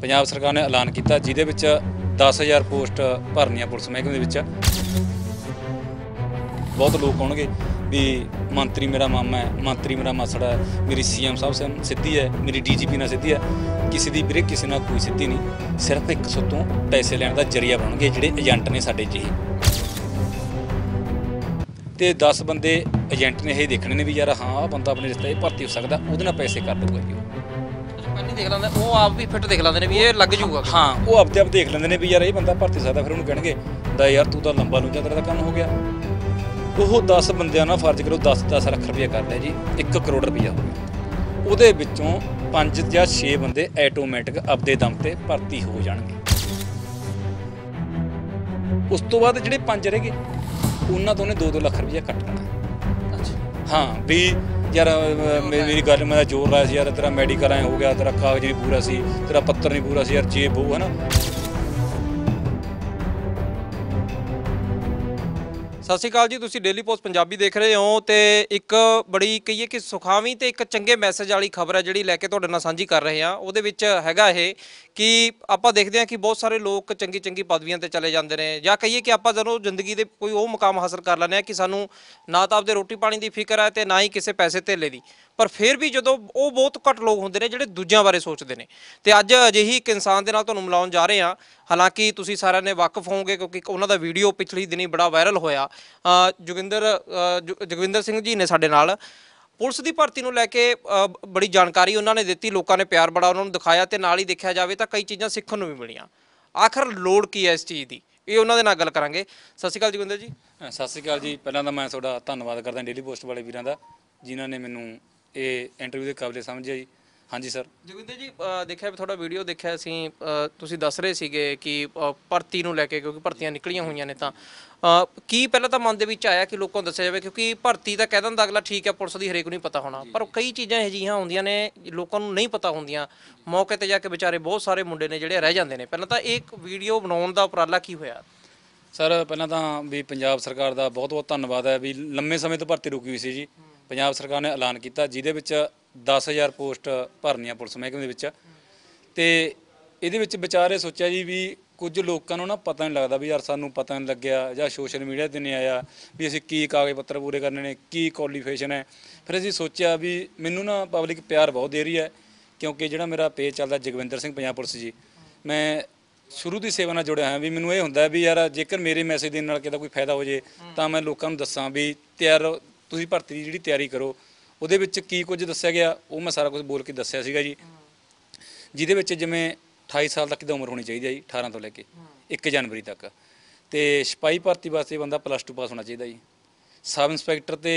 ਪੰਜਾਬ ਸਰਕਾਰ ਨੇ ਐਲਾਨ ਕੀਤਾ ਜਿਹਦੇ ਵਿੱਚ 10000 ਪੋਸਟ ਭਰਨੀਆਂ ਪੁਲਿਸ ਮਹਿਕਮੇ ਦੇ ਵਿੱਚ ਬਹੁਤ ਲੋਕ ਹੋਣਗੇ ਵੀ ਮੰਤਰੀ ਮੇਰਾ ਮਾਮਾ ਹੈ ਮੰਤਰੀ ਮੇਰਾ ਮਾਸੜਾ ਹੈ ਮੇਰੀ ਸੀਐਮ ਸਾਹਿਬ ਸਿੱਧੀ ਹੈ ਮੇਰੀ ਡੀਜੀਪੀ ਨਾਲ ਸਿੱਧੀ ਹੈ ਕਿਸੇ ਦੀ ਵੀਰੇ ਕਿਸੇ ਨਾਲ ਕੋਈ ਸਿੱਧੀ ਨਹੀਂ ਸਿਰਫ ਇੱਕ ਸੋ ਤੋਂ ਪੈਸੇ ਲੈਣ ਦਾ ਜਰੀਆ ਬਣਨਗੇ ਜਿਹੜੇ ਏਜੰਟ ਨੇ ਸਾਡੇ ਜਿਹੇ ਤੇ 10 ਬੰਦੇ ਏਜੰਟ ਨੇ ਇਹ ਦੇਖਣੇ ਨੇ ਵੀ ਯਾਰ ਹਾਂ ਆ ਬੰਦਾ ਆਪਣੇ ਰਿਸ਼ਤੇ ਭਰਤੀ ਹੋ ਸਕਦਾ ਉਹਦੇ ਨਾਲ ਪੈਸੇ ਕਰ ਦੂਗਾ ਜੀ ਪਹਿਲੀ ਦੇਖ ਲੈਂਦੇ ਉਹ ਆਪ ਵੀ ਫਿੱਟ ਦੇਖ ਲੈਂਦੇ ਨੇ ਵੀ ਇਹ ਲੱਗ ਜਾਊਗਾ ਹਾਂ ਉਹ ਆਪਦੇ ਆਪ ਦੇਖ ਲੈਂਦੇ ਨੇ ਵੀ ਯਾਰ ਇਹ ਬੰਦਾ ਭਰਤੀ ਸਕਦਾ ਫਿਰ ਉਹਨੂੰ ਕਹਿਣਗੇ ਦਾ ਯਾਰ ਤੂੰ ਤਾਂ ਲੰਬਾ ਲੂਜਾ ਤੇਰਾ ਤਾਂ ਕੰਮ ਹੋ ਗਿਆ ਉਹ 10 ਬੰਦਿਆਂ ਨਾਲ ਫਰਜ਼ ਕਰੋ 10 10 ਲੱਖ ਰੁਪਏ ਕਰਦੇ ਜੀ 1 ਕਰੋੜ ਰੁਪਇਆ ਉਹਦੇ ਵਿੱਚੋਂ 5 ਜਾਂ 6 ਬੰਦੇ ਆਟੋਮੈਟਿਕ ਆਪਦੇ ਦਮ ਤੇ ਭਰਤੀ ਹੋ ਜਾਣਗੇ ਉਸ ਤੋਂ ਬਾਅਦ ਜਿਹੜੇ 5 ਰਹਿ ਗਏ ਉਹਨਾਂ ਤੋਂ ਨੇ 2-2 ਲੱਖ ਰੁਪਏ ਕੱਟਣਾ ਹਾਂ ਵੀ ਯਾਰ ਮੇਰੀ ਗੱਲ ਮੈਂ ਜ਼ੋਰ ਲਾਇਆ ਸੀ ਯਾਰ ਤੇਰਾ ਮੈਡੀਕਲ ਐ ਹੋ ਗਿਆ ਤੇਰਾ ਕਾਗਜ਼ ਨਹੀਂ ਪੂਰਾ ਸੀ ਤੇਰਾ ਪੱਤਰ ਨਹੀਂ ਪੂਰਾ ਸੀ ਯਾਰ ਜੇ ਬੋ ਹੈ ਨਾ ਸਤਿ ਸ਼੍ਰੀ ਅਕਾਲ ਜੀ ਤੁਸੀਂ ਡੇਲੀ ਪੋਸਟ ਪੰਜਾਬੀ ਦੇਖ ਰਹੇ ਹੋ ਤੇ ਇੱਕ ਬੜੀ ਕਹੀਏ ਕਿ ਸੁਖਾਵੀ ਤੇ ਇੱਕ ਚੰਗੇ ਮੈਸੇਜ ਵਾਲੀ ਖਬਰ ਹੈ ਜਿਹੜੀ ਲੈ ਕੇ ਤੁਹਾਡੇ ਨਾਲ ਸਾਂਝੀ ਕਰ ਰਹੇ ਹਾਂ ਉਹਦੇ ਵਿੱਚ ਹੈਗਾ ਇਹ ਕਿ ਆਪਾਂ ਦੇਖਦੇ ਹਾਂ ਕਿ ਬਹੁਤ ਸਾਰੇ ਲੋਕ ਚੰਗੀ ਚੰਗੀ ਪਦਵੀਆਂ ਤੇ ਚਲੇ ਜਾਂਦੇ ਨੇ ਜਾਂ ਕਹੀਏ ਕਿ ਆਪਾਂ ਜਦੋਂ ਜ਼ਿੰਦਗੀ ਦੇ ਕੋਈ ਉਹ ਮੁਕਾਮ ਹਾਸਲ ਕਰ ਲੈਂਦੇ ਹਾਂ ਕਿ ਸਾਨੂੰ ਨਾ ਤਾਂ ਆਪਦੇ ਰੋਟੀ ਪਾਣੀ ਦੀ ਫਿਕਰ ਹੈ ਤੇ ਨਾ ਹੀ ਕਿਸੇ ਪੈਸੇ ਧੇਲੇ ਦੀ ਪਰ ਫਿਰ ਵੀ ਜਦੋਂ ਉਹ ਬਹੁਤ ਘੱਟ ਲੋਕ ਹੁੰਦੇ ਨੇ ਜਿਹੜੇ ਦੂਜਿਆਂ ਬਾਰੇ ਸੋਚਦੇ ਨੇ ਤੇ ਅੱਜ ਅਜਿਹੀ ਇੱਕ ਇਨਸਾਨ ਦੇ ਨਾਲ ਤੁਹਾਨੂੰ ਮਿਲਾਉਣ ਜਾ ਰਹੇ ਹਾਂ ਹਾਲਾਂਕਿ ਤੁਸੀਂ ਸਾਰਿਆਂ ਨੇ ਵਕਫ ਹੋਵੋਗੇ ਕਿਉਂਕਿ ਉਹਨਾਂ ਦਾ ਵੀਡੀਓ ਪਿਛਲੀ ਦਿਨੀ ਬੜਾ ਵਾਇਰਲ ਹੋਇਆ ਜੁਗਿੰਦਰ ਜਗਵਿੰਦਰ ਸਿੰਘ ਜੀ ਨੇ ਸਾਡੇ ਨਾਲ ਪੁਲਿਸ ਦੀ ਭਰਤੀ ਨੂੰ ਲੈ ਕੇ ਬੜੀ ਜਾਣਕਾਰੀ ਉਹਨਾਂ ਨੇ ਦਿੱਤੀ ਲੋਕਾਂ ਨੇ ਪਿਆਰ ਬੜਾ ਉਹਨਾਂ ਨੂੰ ਦਿਖਾਇਆ ਤੇ ਨਾਲ ਹੀ ਦੇਖਿਆ ਜਾਵੇ ਤਾਂ ਕਈ ਚੀਜ਼ਾਂ ਸਿੱਖਣ ਨੂੰ ਵੀ ਮਿਲੀਆਂ ਆਖਰ ਲੋੜ ਕੀ ਹੈ ਇਸ ਚੀਜ਼ ਦੀ ਇਹ ਉਹਨਾਂ ਦੇ ਨਾਲ ਗੱਲ ਕਰਾਂਗੇ ਸਤਿ ਸ਼੍ਰੀ ਅਕਾਲ ਜਗਵਿੰਦਰ ਜੀ ਸਤਿ ਸ਼੍ਰੀ ਅਕਾਲ ਜੀ ਪਹਿਲਾਂ ਤਾਂ ਮੈਂ ਤੁਹਾਡਾ ਧੰਨਵਾਦ ਕਰਦਾ ਡੇਲੀ ਪੋਸਟ ਵਾਲੇ ਵੀਰਾਂ ਦਾ ਜਿਨ੍ਹਾਂ ਨੇ ਮੈਨੂੰ ਇਹ ਇੰਟਰਵਿਊ ਦੇ ਕਾਬਲੇ ਸਮਝਿਆ ਜੀ ਹਾਂਜੀ ਸਰ ਜਗਵਿੰਦਰ ਜੀ ਦੇਖਿਆ ਵੀ ਤੁਹਾਡਾ ਵੀਡੀਓ ਦੇਖਿਆ ਅਸੀਂ ਤੁਸੀਂ ਦੱਸ ਰਹੇ ਸੀਗੇ ਕਿ ਭਰਤੀ ਨੂੰ ਲੈ ਕੇ ਕਿਉਂਕਿ ਭਰਤੀਆਂ ਨਿਕਲੀਆਂ ਹੋਈਆਂ ਨੇ ਤਾਂ ਕੀ ਪਹਿਲਾਂ ਤਾਂ ਮਨ ਦੇ ਵਿੱਚ ਆਇਆ ਕਿ ਲੋਕਾਂ ਨੂੰ ਦੱਸਿਆ ਜਾਵੇ ਕਿਉਂਕਿ ਭਰਤੀ ਤਾਂ ਕਹਿ ਦਿੰਦਾ ਅਗਲਾ ਠੀਕ ਹੈ ਪੁਲਿਸ ਦੀ ਹਰੇਕ ਨੂੰ ਨਹੀਂ ਪਤਾ ਹੋਣਾ ਪਰ ਕਈ ਚੀਜ਼ਾਂ ਇਹ ਜਿਹੀਆਂ ਹੁੰਦੀਆਂ ਨੇ ਲੋਕਾਂ ਨੂੰ ਨਹੀਂ ਪਤਾ ਹੁੰਦੀਆਂ ਮੌਕੇ ਤੇ ਜਾ ਕੇ ਵਿਚਾਰੇ ਬਹੁਤ ਸਾਰੇ ਮੁੰਡੇ ਨੇ ਜਿਹੜੇ ਰਹਿ ਜਾਂਦੇ ਨੇ ਪਹਿਲਾਂ ਤਾਂ ਇਹ ਇੱਕ ਵੀਡੀਓ ਬਣਾਉਣ ਦਾ ਉਪਰਾਲਾ ਕੀ ਹੋਇਆ ਸਰ ਪਹਿਲਾਂ ਤਾਂ ਵੀ ਪੰਜਾਬ ਸਰਕਾਰ ਦਾ ਬਹੁਤ ਬਹੁਤ ਧੰਨਵਾਦ ਹੈ ਵੀ ਲੰਮੇ ਸਮੇਂ ਤੋਂ ਭਰਤੀ ਰੁਕੀ ਹੋਈ ਸੀ ਜੀ ਪੰਜਾਬ ਸਰਕਾਰ ਨੇ ਐਲਾਨ ਕੀਤਾ ਜਿਹਦੇ ਵਿੱਚ 10000 ਪੋਸਟ ਭਰਨੀਆਂ ਪੁਲਿਸ ਮਹਿਕਮੇ ਦੇ ਵਿੱਚ ਤੇ ਇਹਦੇ ਵਿੱਚ ਵਿਚਾਰੇ ਸੋਚਿਆ ਜੀ ਵੀ ਕੁਝ ਲੋਕਾਂ ਨੂੰ ਨਾ ਪਤਾ ਨਹੀਂ ਲੱਗਦਾ ਵੀ ਯਾਰ ਸਾਨੂੰ ਪਤਾ ਨਹੀਂ ਲੱਗਿਆ ਜਾਂ ਸੋਸ਼ਲ ਮੀਡੀਆ ਤੇ ਨਹੀਂ ਆਇਆ ਵੀ ਅਸੀਂ ਕੀ ਕਾਗਜ਼ ਪੱਤਰ ਪੂਰੇ ਕਰਨੇ ਨੇ ਕੀ ਕੁਆਲੀਫਿਕੇਸ਼ਨ ਹੈ ਫਿਰ ਅਸੀਂ ਸੋਚਿਆ ਵੀ ਮੈਨੂੰ ਨਾ ਪਬਲਿਕ ਪਿਆਰ ਬਹੁਤ ਦੇ ਰਹੀ ਹੈ ਕਿਉਂਕਿ ਜਿਹੜਾ ਮੇਰਾ ਪੇਜ ਚੱਲਦਾ ਜਗਵਿੰਦਰ ਸਿੰਘ ਪੰਜਾਬ ਪੁਲਿਸ ਜੀ ਮੈਂ ਸ਼ੁਰੂ ਦੀ ਸੇਵਾ ਨਾਲ ਜੁੜਿਆ ਹਾਂ ਵੀ ਮੈਨੂੰ ਇਹ ਹੁੰਦਾ ਵੀ ਯਾਰ ਜੇਕਰ ਮੇਰੇ ਮੈਸੇਜ ਦੇ ਨਾਲ ਕਿਤੇ ਕੋਈ ਫਾਇਦਾ ਹੋ ਜੇ ਤਾਂ ਮੈਂ ਲੋਕਾਂ ਨੂੰ ਦੱਸਾਂ ਵੀ ਤਿਆਰ ਤੁਸੀਂ ਭਰਤੀ ਦੀ ਜਿਹੜੀ ਤਿਆਰੀ ਕਰੋ ਉਹਦੇ ਵਿੱਚ ਕੀ ਕੁਝ ਦੱਸਿਆ ਗਿਆ ਉਹ ਮੈਂ ਸਾਰਾ ਕੁਝ ਬੋਲ ਕੇ ਦੱਸਿਆ ਸੀਗਾ ਜੀ ਜਿਹਦੇ ਵਿੱਚ ਜਿਵੇਂ 28 ਸਾਲ ਤੱਕ ਦੀ ਉਮਰ ਹੋਣੀ ਚਾਹੀਦੀ ਹੈ ਜੀ 18 ਤੋਂ ਲੈ ਕੇ 1 ਜਨਵਰੀ ਤੱਕ ਤੇ ਸਿਪਾਹੀ ਭਰਤੀ ਵਾਸਤੇ ਬੰਦਾ ਪਲੱਸ 2 ਪਾਸ ਹੋਣਾ ਚਾਹੀਦਾ ਜੀ ਸਬ ਇੰਸਪੈਕਟਰ ਤੇ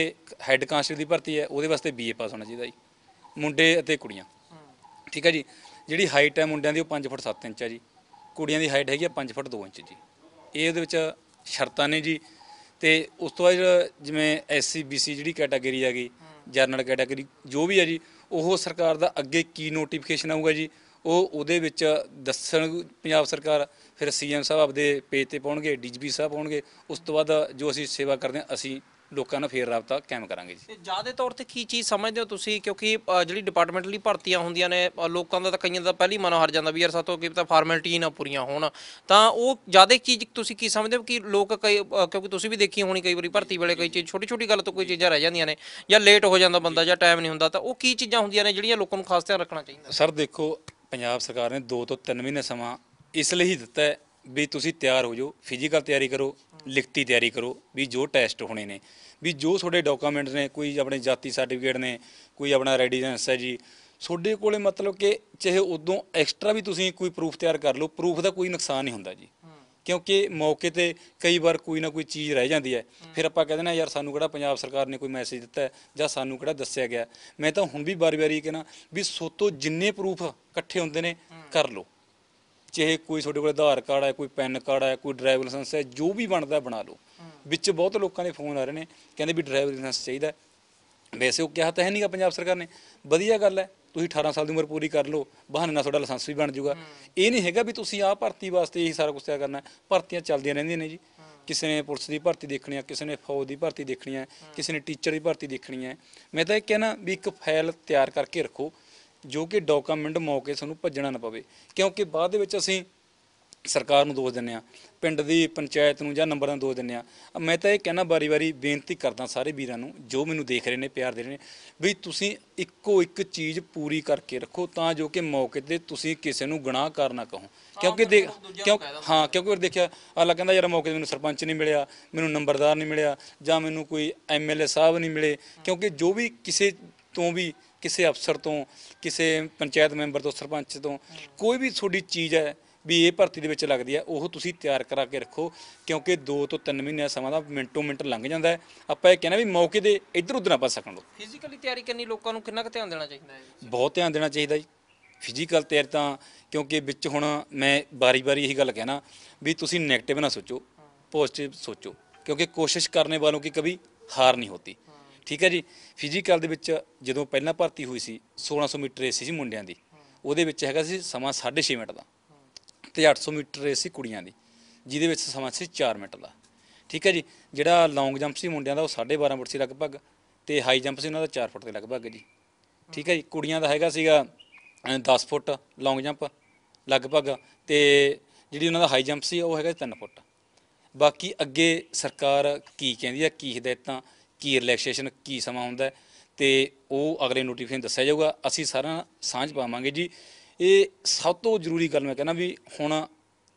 ਹੈੱਡ ਕਾਂਸਟੇਬਲ ਦੀ ਭਰਤੀ ਹੈ ਉਹਦੇ ਵਾਸਤੇ ਬੀਏ ਪਾਸ ਹੋਣਾ ਚਾਹੀਦਾ ਜੀ ਮੁੰਡੇ ਅਤੇ ਕੁੜੀਆਂ ਠੀਕ ਹੈ ਜੀ ਜਿਹੜੀ ਹਾਈਟ ਹੈ ਮੁੰਡਿਆਂ ਦੀ ਉਹ 5 ਫੁੱਟ 7 ਇੰਚ ਹੈ ਜੀ ਕੁੜੀਆਂ ਦੀ ਹਾਈਟ ਹੈਗੀ ਹੈ 5 ਫੁੱਟ 2 ਇੰਚ ਜੀ ਇਹ ਉਹਦੇ ਵਿੱਚ ਸ਼ਰਤਾਂ ਨੇ ਜੀ ਤੇ ਉਸ ਤੋਂ ਬਾਅਦ ਜਿਵੇਂ ਐਸਸੀ ਬੀਸੀ ਜਿਹੜੀ ਕੈਟਾਗਰੀ ਆ ਗਈ ਜਰਨਲ ਕੈਟਾਗਰੀ ਜੋ ਵੀ ਆ ਜੀ ਉਹ ਸਰਕਾਰ ਦਾ ਅੱਗੇ ਕੀ ਨੋਟੀਫਿਕੇਸ਼ਨ ਆਊਗਾ ਜੀ ਉਹ ਉਹਦੇ ਵਿੱਚ ਦੱਸਣ ਪੰਜਾਬ ਸਰਕਾਰ ਫਿਰ ਸੀਐਮ ਸਾਹਿਬ ਆਪਦੇ ਪੇਜ ਤੇ ਪਾਉਣਗੇ ਡੀਜੀਪੀ ਸਾਹਿਬ ਪਾਉਣਗੇ ਉਸ ਤੋਂ ਬਾਅਦ ਜੋ ਅਸੀਂ ਸੇਵਾ ਕਰਦੇ ਆ ਅਸੀਂ ਲੋਕਾਂ ਨਾਲ ਫੇਰ ਰਾਬਤਾ ਕਾਇਮ ਕਰਾਂਗੇ ਜੀ ਤੇ ਜਿਆਦਾ ਤੌਰ ਤੇ ਕੀ ਚੀਜ਼ ਸਮਝਦੇ ਹੋ ਤੁਸੀਂ ਕਿਉਂਕਿ ਜਿਹੜੀ ਡਿਪਾਰਟਮੈਂਟਲੀ ਭਰਤੀਆਂ ਹੁੰਦੀਆਂ ਨੇ ਲੋਕਾਂ ਦਾ ਤਾਂ ਕਈਆਂ ਦਾ ਪਹਿਲੀ ਮਨ ਹਰ ਜਾਂਦਾ ਵੀ ਯਾਰ ਸਾਤੋਂ ਕੀ ਪਤਾ ਫਾਰਮੈਲਿਟੀ ਨਾ ਪੂਰੀਆਂ ਹੋਣ ਤਾਂ ਉਹ ਜਿਆਦਾ ਚੀਜ਼ ਤੁਸੀਂ ਕੀ ਸਮਝਦੇ ਹੋ ਕਿ ਲੋਕ ਕਈ ਕਿਉਂਕਿ ਤੁਸੀਂ ਵੀ ਦੇਖੀ ਹੋਣੀ ਕਈ ਵਾਰੀ ਭਰਤੀ ਵੇਲੇ ਕਈ ਚੀਜ਼ ਛੋਟੀ ਛੋਟੀ ਗੱਲ ਤੋਂ ਕੋਈ ਚੀਜ਼ਾਂ ਰਹਿ ਜਾਂਦੀਆਂ ਨੇ ਜਾਂ ਲੇਟ ਹੋ ਜਾਂਦਾ ਬੰਦਾ ਜਾਂ ਟਾਈਮ ਨਹੀਂ ਹੁੰਦਾ ਤਾਂ ਉਹ ਕੀ ਚੀਜ਼ਾਂ ਹੁੰਦੀਆਂ ਨੇ ਜਿਹੜੀਆਂ ਲੋਕਾਂ ਨੂੰ ਖਾਸ ਧਿਆਨ ਰੱਖਣਾ ਚਾਹੀਦਾ ਸਰ ਦੇਖੋ ਪੰਜਾਬ ਸਰਕਾਰ ਨੇ 2 ਤੋਂ 3 ਮਹੀਨੇ ਸਮਾਂ ਇਸ ਲਈ ਦਿੱਤਾ ਹੈ ਵੀ ਤੁਸੀਂ ਤਿਆਰ ਹੋ ਜਾਓ ਫਿਜ਼ੀਕਲ ਤਿਆਰੀ ਕਰੋ ਲਿਖਤੀ ਤਿਆਰੀ ਕਰੋ ਵੀ ਜੋ ਟੈਸਟ ਹੋਣੇ ਨੇ ਵੀ ਜੋ ਤੁਹਾਡੇ ਡਾਕੂਮੈਂਟਸ ਨੇ ਕੋਈ ਆਪਣੇ ਜਾਤੀ ਸਰਟੀਫਿਕੇਟ ਨੇ ਕੋਈ ਆਪਣਾ ਰੈਡੀਜੈਂਸ ਹੈ ਜੀ ਤੁਹਾਡੇ ਕੋਲੇ ਮਤਲਬ ਕਿ ਚਾਹੇ ਉਦੋਂ ਐਕਸਟਰਾ ਵੀ ਤੁਸੀਂ ਕੋਈ ਪ੍ਰੂਫ ਤਿਆਰ ਕਰ ਲਓ ਪ੍ਰੂਫ ਦਾ ਕੋਈ ਨੁਕਸਾਨ ਨਹੀਂ ਹੁੰਦਾ ਜੀ ਕਿਉਂਕਿ ਮੌਕੇ ਤੇ ਕਈ ਵਾਰ ਕੋਈ ਨਾ ਕੋਈ ਚੀਜ਼ ਰਹਿ ਜਾਂਦੀ ਹੈ ਫਿਰ ਆਪਾਂ ਕਹਿੰਦੇ ਨਾ ਯਾਰ ਸਾਨੂੰ ਕਿਹੜਾ ਪੰਜਾਬ ਸਰਕਾਰ ਨੇ ਕੋਈ ਮੈਸੇਜ ਦਿੱਤਾ ਜਾਂ ਸਾਨੂੰ ਕਿਹੜਾ ਦੱਸਿਆ ਗਿਆ ਮੈਂ ਤਾਂ ਹੁਣ ਵੀ ਬਾਰ-ਬਾਰੀ ਕਹਿੰਦਾ ਵੀ ਸੋਤੋ ਜਿੰਨੇ ਪ੍ਰੂਫ ਇਕੱਠੇ ਹੁੰਦੇ ਨੇ ਕਰ ਲਓ ਚਾਹੇ ਕੋਈ ਤੁਹਾਡੇ ਕੋਲ ਆਧਾਰ ਕਾਰਡ ਹੈ ਕੋਈ ਪੈਨ ਕਾਰਡ ਹੈ ਕੋਈ ਡਰਾਈਵਿੰਗ ਲਾਇਸੈਂਸ ਹੈ ਜੋ ਵੀ ਬਣਦਾ ਬਣਾ ਲਓ ਵਿੱਚ ਬਹੁਤ ਲੋਕਾਂ ਦੇ ਫੋਨ ਆ ਰਹੇ ਨੇ ਕਹਿੰਦੇ ਵੀ ਡਰਾਈਵਿੰਗ ਲਾਇਸੈਂਸ ਚਾਹੀਦਾ ਵੈਸੇ ਉਹ ਕਿਹਾ ਤਾਂ ਹੈ ਕਿ ਪੰਜਾਬ ਸਰਕਾਰ ਨੇ ਵਧੀਆ ਗੱਲ ਹੈ ਤੁਸੀਂ 18 ਸਾਲ ਦੀ ਉਮਰ ਪੂਰੀ ਕਰ ਲਓ ਬਹਾਨੇ ਨਾਲ ਤੁਹਾਡਾ ਲਾਇਸੈਂਸ ਵੀ ਬਣ ਜਾਊਗਾ ਇਹ ਨਹੀਂ ਹੈਗਾ ਵੀ ਤੁਸੀਂ ਆਹ ਭਰਤੀ ਵਾਸਤੇ ਇਹ ਸਾਰਾ ਕੁਝ ਤਿਆ ਕਰਨਾ ਹੈ। ਭਰਤੀਆਂ ਚੱਲਦੀਆਂ ਰਹਿੰਦੀਆਂ ਨੇ ਜੀ ਕਿਸੇ ਨੇ ਪੁਲਿਸ ਦੀ ਭਰਤੀ ਦੇਖਣੀ ਹੈ ਕਿਸੇ ਨੇ ਫੌਜ ਦੀ ਭਰਤੀ ਦੇਖਣੀ ਹੈ ਕਿਸੇ ਨੇ ਟੀਚਰ ਦੀ ਭਰਤੀ ਦੇਖਣੀ ਹੈ ਮੈਂ ਤਾਂ ਇਹ ਕਹਿਣਾ ਵੀ ਇੱਕ ਫਾਈਲ ਤਿਆਰ ਕਰਕੇ ਰੱਖੋ ਜੋ ਕਿ ਡਾਕੂਮੈਂਟ ਮੌਕੇ ਸਾਨੂੰ ਭੱਜਣਾ ਨਾ ਪਵੇ ਕਿਉਂਕਿ ਬਾਅਦ ਦੇ ਵਿੱਚ ਅਸੀਂ ਸਰਕਾਰ ਨੂੰ ਦੋਸ਼ ਦਿੰਨੇ ਆ ਪਿੰਡ ਦੀ ਪੰਚਾਇਤ ਨੂੰ ਜਾਂ ਨੰਬਰਾਂ ਨੂੰ ਦੋਸ਼ ਦਿੰਨੇ ਆ ਮੈਂ ਤਾਂ ਇਹ ਕਹਿਣਾ ਬਾਰੀ-ਬਾਰੀ ਬੇਨਤੀ ਕਰਦਾ ਸਾਰੇ ਵੀਰਾਂ ਨੂੰ ਜੋ ਮੈਨੂੰ ਦੇਖ ਰਹੇ ਨੇ ਪਿਆਰ ਦੇ ਰਹੇ ਨੇ ਵੀ ਤੁਸੀਂ ਇੱਕੋ ਇੱਕ ਚੀਜ਼ ਪੂਰੀ ਕਰਕੇ ਰੱਖੋ ਤਾਂ ਜੋ ਕਿ ਮੌਕੇ ਤੇ ਤੁਸੀਂ ਕਿਸੇ ਨੂੰ ਗੁਨਾਹ ਕਰ ਨਾ ਕਹੋ ਕਿਉਂਕਿ ਦੇਖ ਕਿਉਂ ਹਾਂ ਕਿਉਂਕਿ ਉਹ ਦੇਖਿਆ ਅਗਲਾ ਕਹਿੰਦਾ ਯਾਰ ਮੌਕੇ ਤੇ ਮੈਨੂੰ ਸਰਪੰਚ ਨਹੀਂ ਮਿਲਿਆ ਮੈਨੂੰ ਨੰਬਰਦਾਰ ਨਹੀਂ ਮਿਲਿਆ ਜਾਂ ਮੈਨੂੰ ਕੋਈ ਐਮਐਲਏ ਸਾਹਿਬ ਨਹੀਂ ਮਿਲੇ ਕਿਉਂਕਿ ਜੋ ਵੀ ਕਿਸੇ ਤੋਂ ਵੀ ਕਿਸੇ ਅਫਸਰ ਤੋਂ ਕਿਸੇ ਪੰਚਾਇਤ ਮੈਂਬਰ ਤੋਂ ਸਰਪੰਚ ਤੋਂ ਕੋਈ ਵੀ ਤੁਹਾਡੀ ਚੀਜ਼ ਹੈ ਵੀ ਇਹ ਭਰਤੀ ਦੇ ਵਿੱਚ ਲੱਗਦੀ ਹੈ ਉਹ ਤੁਸੀਂ ਤਿਆਰ ਕਰਾ ਕੇ ਰੱਖੋ ਕਿਉਂਕਿ 2 ਤੋਂ 3 ਮਹੀਨੇ ਸਮਾਂ ਦਾ ਮਿੰਟੋ ਮਿੰਟ ਲੰਘ ਜਾਂਦਾ ਹੈ ਆਪਾਂ ਇਹ ਕਹਿੰਦੇ ਵੀ ਮੌਕੇ ਦੇ ਇੱਧਰ ਉੱਧਰ ਨਾ ਸਕਣ ਲੋ ਫਿਜ਼ੀਕਲੀ ਤਿਆਰੀ ਕਰਨੀ ਲੋਕਾਂ ਨੂੰ ਕਿੰਨਾ ਕੁ ਧਿਆਨ ਦੇਣਾ ਚਾਹੀਦਾ ਹੈ ਬਹੁਤ ਧਿਆਨ ਦੇਣਾ ਚਾਹੀਦਾ ਜੀ ਫਿਜ਼ੀਕਲ ਤਿਆਰ ਤਾਂ ਕਿਉਂਕਿ ਵਿੱਚ ਹੁਣ ਮੈਂ ਬਾਰੀ-ਬਾਰੀ ਇਹੀ ਗੱਲ ਕਹਿਣਾ ਵੀ ਤੁਸੀਂ 네ਗੇਟਿਵ ਨਾ ਸੋਚੋ ਪੋਜ਼ਿਟਿਵ ਸੋਚੋ ਕਿਉਂਕਿ ਕੋਸ਼ਿਸ਼ ਕਰਨੇ ਵਾਲੋਂ ਕੀ ਕਦੀ ਹਾਰ ਨਹੀਂ ਹੁੰਦੀ ਠੀਕ ਹੈ ਜੀ ਫਿਜ਼ੀਕਲ ਦੇ ਵਿੱਚ ਜਦੋਂ ਪਹਿਲਾਂ ਭਰਤੀ ਹੋਈ ਸੀ 1600 ਮੀਟਰ ਰੇਸ ਸੀ ਮੁੰਡਿਆਂ ਦੀ ਉਹਦੇ ਵਿੱਚ ਹੈਗਾ ਸੀ ਸਮਾਂ 6.5 ਮਿੰਟ ਦਾ ਤੇ 800 ਮੀਟਰ ਰੇਸ ਸੀ ਕੁੜੀਆਂ ਦੀ ਜਿਹਦੇ ਵਿੱਚ ਸਮਾਂ ਸੀ 4 ਮਿੰਟ ਦਾ ਠੀਕ ਹੈ ਜੀ ਜਿਹੜਾ ਲੌਂਗ ਜੰਪ ਸੀ ਮੁੰਡਿਆਂ ਦਾ ਉਹ 12.5 ਫੁੱਟ ਸੀ ਲਗਭਗ ਤੇ ਹਾਈ ਜੰਪ ਸੀ ਉਹਨਾਂ ਦਾ 4 ਫੁੱਟ ਦੇ ਲਗਭਗ ਜੀ ਠੀਕ ਹੈ ਜੀ ਕੁੜੀਆਂ ਦਾ ਹੈਗਾ ਸੀਗਾ 10 ਫੁੱਟ ਲੌਂਗ ਜੰਪ ਲਗਭਗ ਤੇ ਜਿਹੜੀ ਉਹਨਾਂ ਦਾ ਹਾਈ ਜੰਪ ਸੀ ਉਹ ਹੈਗਾ 3 ਫੁੱਟ ਬਾਕੀ ਅੱਗੇ ਸਰਕਾਰ ਕੀ ਕਹਿੰਦੀ ਆ ਕੀ ਹਦਾਇਤਾਂ ਕੀ ਰਿਲੈਕਸੇਸ਼ਨ ਕੀ ਸਮਾਂ ਹੁੰਦਾ ਤੇ ਉਹ ਅਗਲੇ ਨੋਟੀਫਿਕੇਸ਼ਨ ਦੱਸਿਆ ਜਾਊਗਾ ਅਸੀਂ ਸਾਰਾ ਸਾਂਝ ਪਾਵਾਂਗੇ ਜੀ ਇਹ ਸਭ ਤੋਂ ਜ਼ਰੂਰੀ ਗੱਲ ਮੈਂ ਕਹਿੰਦਾ ਵੀ ਹੁਣ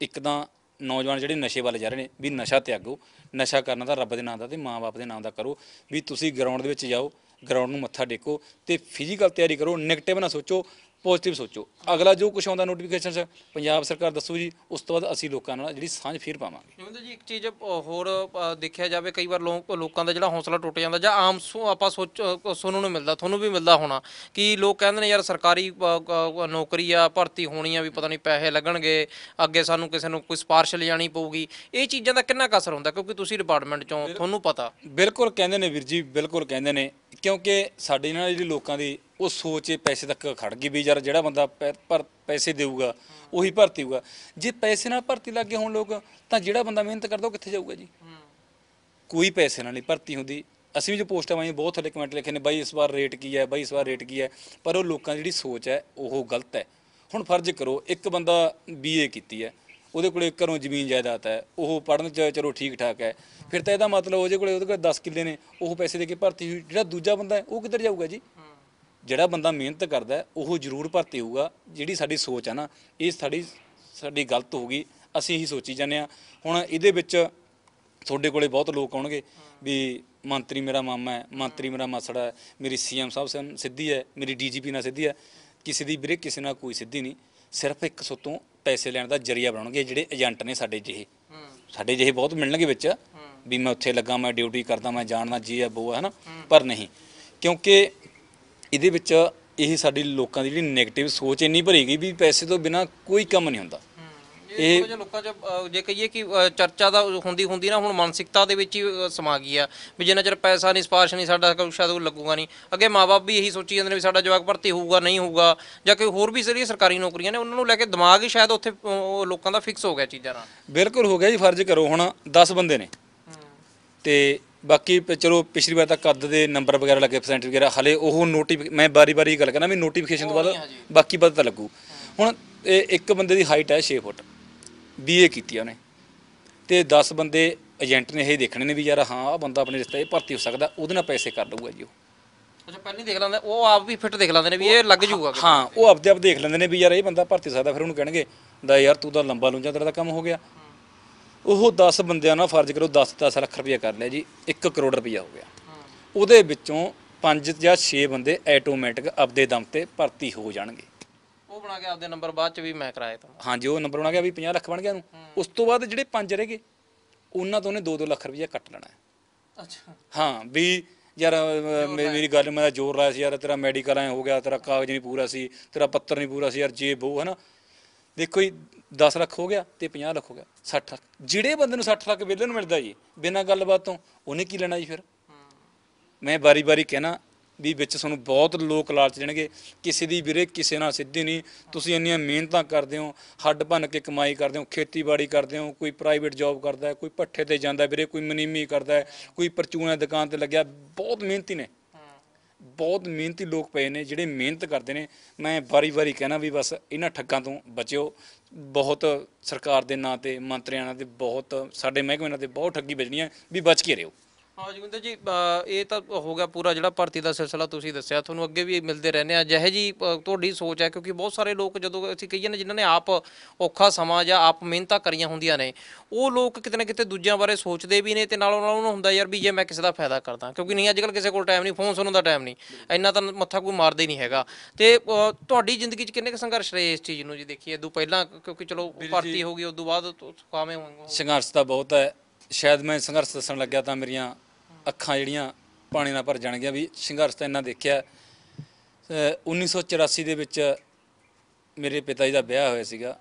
ਇੱਕ ਤਾਂ ਨੌਜਵਾਨ ਜਿਹੜੇ ਨਸ਼ੇ ਵੱਲ ਜਾ ਰਹੇ ਨੇ ਵੀ ਨਸ਼ਾ ਤਿਆਗੋ ਨਸ਼ਾ ਕਰਨਾ ਤਾਂ ਰੱਬ ਦੇ ਨਾਮ ਦਾ ਤੇ ਮਾਂ-ਬਾਪ ਦੇ ਨਾਮ ਦਾ ਕਰੋ ਵੀ ਤੁਸੀਂ ਗਰਾਊਂਡ ਦੇ ਵਿੱਚ ਜਾਓ ਗਰਾਊਂਡ ਨੂੰ ਮੱਥਾ ਟੇਕੋ ਤੇ ਫਿਜ਼ੀਕਲ ਤਿਆਰੀ ਕਰੋ ਨੈਗੇਟਿਵ ਨਾ ਸੋਚੋ ਪੋਜ਼ਿਟਿਵ ਸੋਚੋ ਅਗਲਾ ਜੋ ਕੁਝ ਆਉਂਦਾ ਨੋਟੀਫਿਕੇਸ਼ਨ ਪੰਜਾਬ ਸਰਕਾਰ ਦੱਸੂ ਜੀ ਉਸ ਤੋਂ ਬਾਅਦ ਅਸੀਂ ਲੋਕਾਂ ਨਾਲ ਜਿਹੜੀ ਸਾਂਝ ਫੇਰ ਪਾਵਾਂਗੇ ਜਿਵੇਂ ਜੀ ਇੱਕ ਚੀਜ਼ ਹੋਰ ਦੇਖਿਆ ਜਾਵੇ ਕਈ ਵਾਰ ਲੋਕਾਂ ਦਾ ਜਿਹੜਾ ਹੌਸਲਾ ਟੁੱਟ ਜਾਂਦਾ ਜਾਂ ਆਮ ਸੋ ਆਪਾਂ ਸੋਚ ਸੁਣਨ ਨੂੰ ਮਿਲਦਾ ਤੁਹਾਨੂੰ ਵੀ ਮਿਲਦਾ ਹੋਣਾ ਕਿ ਲੋਕ ਕਹਿੰਦੇ ਨੇ ਯਾਰ ਸਰਕਾਰੀ ਨੌਕਰੀ ਆ ਭਰਤੀ ਹੋਣੀ ਆ ਵੀ ਪਤਾ ਨਹੀਂ ਪੈਸੇ ਲੱਗਣਗੇ ਅੱਗੇ ਸਾਨੂੰ ਕਿਸੇ ਨੂੰ ਕੋਈ ਸਪਾਰਸ਼ ਲਿਆਣੀ ਪਊਗੀ ਇਹ ਚੀਜ਼ਾਂ ਦਾ ਕਿੰਨਾ ਕਸਰ ਹੁੰਦਾ ਕਿਉਂਕਿ ਤੁਸੀਂ ਡਿਪਾਰਟਮੈਂਟ ਚੋਂ ਤੁਹਾਨੂੰ ਪਤਾ ਬਿਲਕੁਲ ਕਹਿੰਦੇ ਨੇ ਵੀਰ ਜੀ ਬਿਲਕੁਲ ਕਹਿੰਦੇ ਨੇ ਕਿਉਂਕਿ ਸਾਡੇ ਨਾਲ ਜਿਹੜੀ ਲੋਕਾਂ ਦੀ ਉਹ ਸੋਚੇ ਪੈਸੇ ਤੱਕ ਖੜ ਗਈ ਵੀ ਯਾਰ ਜਿਹੜਾ ਬੰਦਾ ਪਰ ਪੈਸੇ ਦੇਊਗਾ ਉਹੀ ਭਰਤੀ ਹੋਊਗਾ ਜੇ ਪੈਸੇ ਨਾਲ ਭਰਤੀ ਲੱਗੇ ਹੋਣ ਲੋਕ ਤਾਂ ਜਿਹੜਾ ਬੰਦਾ ਮਿਹਨਤ ਕਰਦਾ ਉਹ ਕਿੱਥੇ ਜਾਊਗਾ ਜੀ ਕੋਈ ਪੈਸੇ ਨਾਲ ਨਹੀਂ ਭਰਤੀ ਹੁੰਦੀ ਅਸੀਂ ਵੀ ਜੋ ਪੋਸਟਾਂ ਵਾਈਆਂ ਬਹੁਤ ਥੱਲੇ ਕਮੈਂਟ ਲਿਖੇ ਨੇ ਬਾਈ ਇਸ ਵਾਰ ਰੇਟ ਕੀ ਹੈ ਬਾਈ ਇਸ ਵਾਰ ਰੇਟ ਕੀ ਹੈ ਪਰ ਉਹ ਲੋਕਾਂ ਦੀ ਜਿਹੜੀ ਸੋਚ ਹੈ ਉਹ ਗਲਤ ਹੈ ਹੁਣ ਫਰਜ਼ ਕਰੋ ਇੱਕ ਬੰਦਾ ਬੀਏ ਕੀਤੀ ਹੈ ਉਹਦੇ ਕੋਲੇ ਘਰੋਂ ਜ਼ਮੀਨ ਜਾਇਦਾਦ ਹੈ ਉਹ ਪੜਨ ਚ ਚਲੋ ਠੀਕ ਠਾਕ ਹੈ ਫਿਰ ਤਾਂ ਇਹਦਾ ਮਤਲਬ ਉਹਦੇ ਕੋਲੇ ਉਹਦੇ ਕੋਲੇ 10 ਕਿੱਲੇ ਨੇ ਉਹ ਪੈਸੇ ਦੇ ਕੇ ਭਰਤੀ ਹੋਈ ਜਿਹੜਾ ਦੂਜਾ ਬੰਦਾ ਹੈ ਉਹ ਕਿੱਧਰ ਜਾਊਗਾ ਜੀ ਜਿਹੜਾ ਬੰਦਾ ਮਿਹਨਤ ਕਰਦਾ ਉਹ ਜ਼ਰੂਰ ਭਰਤੀ ਹੋਊਗਾ ਜਿਹੜੀ ਸਾਡੀ ਸੋਚ ਆ ਨਾ ਇਹ ਸਾਡੀ ਸਾਡੀ ਗਲਤ ਹੋ ਗਈ ਅਸੀਂ ਹੀ ਸੋਚੀ ਜਾਂਦੇ ਆ ਹੁਣ ਇਹਦੇ ਵਿੱਚ ਤੁਹਾਡੇ ਕੋਲੇ ਬਹੁਤ ਲੋਕ ਆਉਣਗੇ ਵੀ ਮੰਤਰੀ ਮੇਰਾ ਮਾਮਾ ਹੈ ਮੰਤਰੀ ਮੇਰਾ ਮਾਸੜਾ ਹੈ ਮੇਰੀ ਸੀਐਮ ਸਾਹਿਬ ਸਿੱਧੀ ਹੈ ਮੇਰੀ ਡੀਜੀਪੀ ਨਾਲ ਸਿੱਧੀ ਹੈ ਕਿਸੇ ਦੀ ਵੀਰੇ ਕਿਸੇ ਨਾਲ ਕੋਈ ਸਿੱਧੀ ਨਹੀਂ ਸਿਰਫ ਇੱਕ ਸੋ ਤੋਂ ਪੈਸੇ ਲੈਣ ਦਾ ਜਰੀਆ ਬਣਾਉਣਗੇ ਜਿਹੜੇ ਏਜੰਟ ਨੇ ਸਾਡੇ ਜਿਹੇ ਸਾਡੇ ਜਿਹੇ ਬਹੁਤ ਮਿਲਣਗੇ ਵਿੱਚ ਵੀ ਮੈਂ ਉੱਥੇ ਲੱਗਾ ਮੈਂ ਡਿਊਟੀ ਕਰਦਾ ਮੈਂ ਜਾਣਦਾ ਜੀ ਆ ਬੋ ਹੈ ਨਾ ਪਰ ਨਹੀਂ ਕਿਉਂਕਿ ਇਹਦੇ ਵਿੱਚ ਇਹ ਸਾਡੀ ਲੋਕਾਂ ਦੀ ਜਿਹੜੀ 네ਗੇਟਿਵ ਸੋਚ ਇੰਨੀ ਭਰੀ ਗਈ ਵੀ ਪੈਸੇ ਤੋਂ ਬਿਨਾ ਕੋਈ ਕੰਮ ਨਹੀਂ ਹੁੰਦਾ ਇਹ ਲੋਕਾਂ 'ਚ ਜੇ ਕਹੀਏ ਕਿ ਚਰਚਾ ਦਾ ਹੁੰਦੀ ਹੁੰਦੀ ਨਾ ਹੁਣ ਮਾਨਸਿਕਤਾ ਦੇ ਵਿੱਚ ਹੀ ਸਮਾ ਗਈ ਆ ਵੀ ਜਿੰਨਾ ਚਿਰ ਪੈਸਾ ਨਹੀਂ ਸਪਾਰਸ਼ ਨਹੀਂ ਸਾਡਾ ਕੁਛ ਸ਼ਾਇਦ ਉਹ ਲੱਗੂਗਾ ਨਹੀਂ ਅੱਗੇ ਮਾਪੇ ਵੀ ਇਹੀ ਸੋਚੀ ਜਾਂਦੇ ਨੇ ਵੀ ਸਾਡਾ ਜਵਾਕ ਭਰਤੀ ਹੋਊਗਾ ਨਹੀਂ ਹੋਊਗਾ ਜਾਂ ਕੋਈ ਹੋਰ ਵੀ ਜਿਹੜੀ ਸਰਕਾਰੀ ਨੌਕਰੀਆਂ ਨੇ ਉਹਨਾਂ ਨੂੰ ਲੈ ਕੇ ਦਿਮਾਗ ਹੀ ਸ਼ਾਇਦ ਉੱਥੇ ਉਹ ਲੋਕਾਂ ਦਾ ਫਿਕਸ ਹੋ ਗਿਆ ਚੀਜ਼ਾਂ ਨਾਲ ਬਿਲਕੁਲ ਹੋ ਗਿਆ ਜੀ ਫਰਜ਼ ਕਰੋ ਹੁਣ 10 ਬੰਦੇ ਨੇ ਤੇ ਬਾਕੀ ਚਲੋ ਪਿਛਲੀ ਵਾਰ ਤਾਂ ਕੱਦ ਦੇ ਨੰਬਰ ਵਗੈਰਾ ਲੱਗੇ ਪਰਸੈਂਟ ਵਗੈਰਾ ਹਲੇ ਉਹ ਨੋਟੀ ਮੈਂ ਬਾਰੀ-ਬਾਰੀ ਗੱਲ ਕਰਨਾ ਵੀ ਨੋਟੀਫਿਕੇਸ਼ਨ ਤੋਂ ਬਾਅਦ ਬਾਕੀ ਪਤਾ ਤਾਂ ਲੱਗੂ ਹੁਣ ਇਹ ਇੱਕ ਬੰਦੇ ਦੀ ਹਾਈਟ ਹੈ 6 ਫੁੱਟ ਬੀਏ ਕੀਤੀ ਉਹਨੇ ਤੇ 10 ਬੰਦੇ ਏਜੰਟ ਨੇ ਇਹ ਦੇਖਣੇ ਨੇ ਵੀ ਯਾਰ ਹਾਂ ਆ ਬੰਦਾ ਆਪਣੇ ਰਿਸ਼ਤੇ ਭਰਤੀ ਹੋ ਸਕਦਾ ਉਹਦੇ ਨਾਲ ਪੈਸੇ ਕਰ ਲਊਗਾ ਜੀ ਉਹ ਅੱਛਾ ਪਹਿਲਾਂ ਹੀ ਦੇਖ ਲੈਂਦੇ ਉਹ ਆਪ ਵੀ ਫਿੱਟ ਦੇਖ ਲੈਂਦੇ ਨੇ ਵੀ ਇਹ ਲੱਗ ਜੂਗਾ ਹਾਂ ਉਹ ਆਪਦੇ ਆਪ ਦੇਖ ਲੈਂਦੇ ਨੇ ਵੀ ਯਾਰ ਇਹ ਬੰਦਾ ਭਰਤੀ ਹੋ ਸਕਦਾ ਫਿਰ ਉਹਨੂੰ ਕਹਿਣਗੇ ਦਾ ਯਾਰ ਤੂੰ ਤਾਂ ਲੰਬਾ ਲੁੰਜਾ ਤੇਰਾ ਤਾਂ ਕੰਮ ਹੋ ਗਿਆ ਉਹ 10 ਬੰਦਿਆਂ ਨਾਲ ਫਰਜ਼ ਕਰੋ 10 10 ਲੱਖ ਰੁਪਏ ਕਰ ਲਿਆ ਜੀ 1 ਕਰੋੜ ਰੁਪਏ ਹੋ ਗਿਆ ਉਹਦੇ ਵਿੱਚੋਂ 5 ਜਾਂ 6 ਬੰਦੇ ਆਟੋਮੈਟਿਕ ਆਪਦੇ ਦਮ ਤੇ ਭਰਤੀ ਹੋ ਜਾਣਗੇ ਉਹ ਬਣਾ ਕੇ ਆਪਦੇ ਨੰਬਰ ਬਾਅਦ ਚ ਵੀ ਮੈਂ ਕਰਾਇਆ ਤਾਂ ਹਾਂਜੀ ਉਹ ਨੰਬਰ ਬਣਾ ਗਿਆ ਵੀ 50 ਲੱਖ ਬਣ ਗਿਆ ਨੂੰ ਉਸ ਤੋਂ ਬਾਅਦ ਜਿਹੜੇ 5 ਰਹਿ ਗਏ ਉਹਨਾਂ ਤੋਂ ਉਹਨੇ 2-2 ਲੱਖ ਰੁਪਏ ਕੱਟ ਲੈਣਾ ਅੱਛਾ ਹਾਂ ਵੀ ਯਾਰ ਮੇਰੀ ਗੱਲ ਮੈਂ ਜ਼ੋਰ ਲਾਇਆ ਸੀ ਯਾਰ ਤੇਰਾ ਮੈਡੀਕਲ ਐ ਹੋ ਗਿਆ ਤੇਰਾ ਕਾਗਜ਼ ਨਹੀਂ ਪੂਰਾ ਸੀ ਤੇਰਾ ਪੱਤਰ ਨਹੀਂ ਪੂਰਾ ਸੀ ਯਾਰ ਜੇ ਬੋ ਹੈ ਨਾ ਦੇਖੋ ਜੀ 10 ਲੱਖ ਹੋ ਗਿਆ ਤੇ 50 ਲੱਖ ਹੋ ਗਿਆ 60 ਲੱਖ ਜਿਹੜੇ ਬੰਦੇ ਨੂੰ 60 ਲੱਖ ਵੇਲੇ ਨੂੰ ਮਿਲਦਾ ਜੀ ਬਿਨਾਂ ਗੱਲਬਾਤ ਤੋਂ ਉਹਨੇ ਕੀ ਲੈਣਾ ਜੀ ਫਿਰ ਮੈਂ ਬਾਰੀ-ਬਾਰੀ ਕਹਿਣਾ ਵੀ ਵਿੱਚ ਤੁਹਾਨੂੰ ਬਹੁਤ ਲੋਕ ਲਾਲਚ ਦੇਣਗੇ ਕਿਸੇ ਦੀ ਵੀਰੇ ਕਿਸੇ ਨਾਲ ਸਿੱਧੀ ਨਹੀਂ ਤੁਸੀਂ ਇੰਨੀਆਂ ਮਿਹਨਤਾਂ ਕਰਦੇ ਹੋ ਹੱਡ ਭੰਨ ਕੇ ਕਮਾਈ ਕਰਦੇ ਹੋ ਖੇਤੀਬਾੜੀ ਕਰਦੇ ਹੋ ਕੋਈ ਪ੍ਰਾਈਵੇਟ ਜੌਬ ਕਰਦਾ ਹੈ ਕੋਈ ਪੱਠੇ ਤੇ ਜਾਂਦਾ ਵੀਰੇ ਕੋਈ ਮਨੀਮੀ ਕਰਦਾ ਹੈ ਕੋਈ ਪਰਚੂਨਾ ਦੁਕਾਨ ਤੇ ਲੱਗਿਆ ਬਹੁਤ ਮਿਹਨਤੀ ਨੇ ਬਹੁਤ ਮਿਹਨਤੀ ਲੋਕ ਪਏ ਨੇ ਜਿਹੜੇ ਮਿਹਨਤ ਕਰਦੇ ਨੇ ਮੈਂ ਵਾਰੀ-ਵਾਰੀ ਕਹਿਣਾ ਵੀ ਬਸ ਇਹਨਾਂ ਠੱਗਾਂ ਤੋਂ ਬਚਿਓ ਬਹੁਤ ਸਰਕਾਰ ਦੇ ਨਾਂ ਤੇ ਮੰਤਰੀਆਂ ਦੇ ਬਹੁਤ ਸਾਡੇ ਮਹਿਕਮੇ ਨਾਂ ਤੇ ਬਹੁਤ ਠੱਗੀ ਵੱਜਣੀ ਹੈ ਵੀ ਬਚ ਕੇ ਰਹੋ ਹਾਂ ਜਗਿੰਦਰ ਜੀ ਇਹ ਤਾਂ ਹੋ ਗਿਆ ਪੂਰਾ ਜਿਹੜਾ ਭਰਤੀ ਦਾ ਸਿਲਸਿਲਾ ਤੁਸੀਂ ਦੱਸਿਆ ਤੁਹਾਨੂੰ ਅੱਗੇ ਵੀ ਮਿਲਦੇ ਰਹਿੰਦੇ ਆ ਜਿਹੇ ਜੀ ਤੁਹਾਡੀ ਸੋਚ ਹੈ ਕਿਉਂਕਿ ਬਹੁਤ ਸਾਰੇ ਲੋਕ ਜਦੋਂ ਅਸੀਂ ਕਹੀਏ ਨਾ ਜਿਨ੍ਹਾਂ ਨੇ ਆਪ ਔਖਾ ਸਮਾਂ ਜਾਂ ਆਪ ਮਿਹਨਤਾਂ ਕਰੀਆਂ ਹੁੰਦੀਆਂ ਨੇ ਉਹ ਲੋਕ ਕਿਤੇ ਨਾ ਕਿਤੇ ਦੂਜਿਆਂ ਬਾਰੇ ਸੋਚਦੇ ਵੀ ਨੇ ਤੇ ਨਾਲੋਂ ਨਾਲ ਨੂੰ ਹੁੰਦਾ ਯਾਰ ਵੀ ਜੇ ਮੈਂ ਕਿਸੇ ਦਾ ਫਾਇਦਾ ਕਰਦਾ ਕਿਉਂਕਿ ਨਹੀਂ ਅੱਜ ਕੱਲ ਕਿਸੇ ਕੋਲ ਟਾਈਮ ਨਹੀਂ ਫੋਨ ਸੁਣਨ ਦਾ ਟਾਈਮ ਨਹੀਂ ਇੰਨਾ ਤਾਂ ਮੱਥਾ ਕੋਈ ਮਾਰਦਾ ਹੀ ਨਹੀਂ ਹੈਗਾ ਤੇ ਤੁਹਾਡੀ ਜ਼ਿੰਦਗੀ 'ਚ ਕਿੰਨੇ ਕੁ ਸੰਘਰਸ਼ ਰਹੇ ਇਸ ਚੀਜ਼ ਨੂੰ ਜੀ ਦੇਖੀਏ ਇਦੋਂ ਪਹਿਲਾਂ ਕਿਉਂਕਿ ਚਲੋ ਭਰਤੀ ਹੋ ਗਈ ਉਸ ਤੋਂ ਬਾਅਦ ਸੁਖਾਵੇਂ ਸੰਘਰਸ਼ ਤਾਂ ਬਹੁਤ ਹੈ ਸ਼ਾਇਦ ਮੈਂ ਸੰਘਰਸ਼ ਦੱਸਣ ਲੱਗਿਆ ਤਾਂ ਮੇਰੀਆਂ ਅੱਖਾਂ ਜਿਹੜੀਆਂ ਪਾਣੀ ਨਾਲ ਭਰ ਜਾਣਗੀਆਂ ਵੀ ਸੰਘਰਸ਼ ਤਾਂ ਇਹਨਾਂ ਦੇਖਿਆ 1984 ਦੇ ਵਿੱਚ ਮੇਰੇ ਪਿਤਾ ਜੀ ਦਾ ਵਿਆਹ ਹੋਇਆ ਸੀਗਾ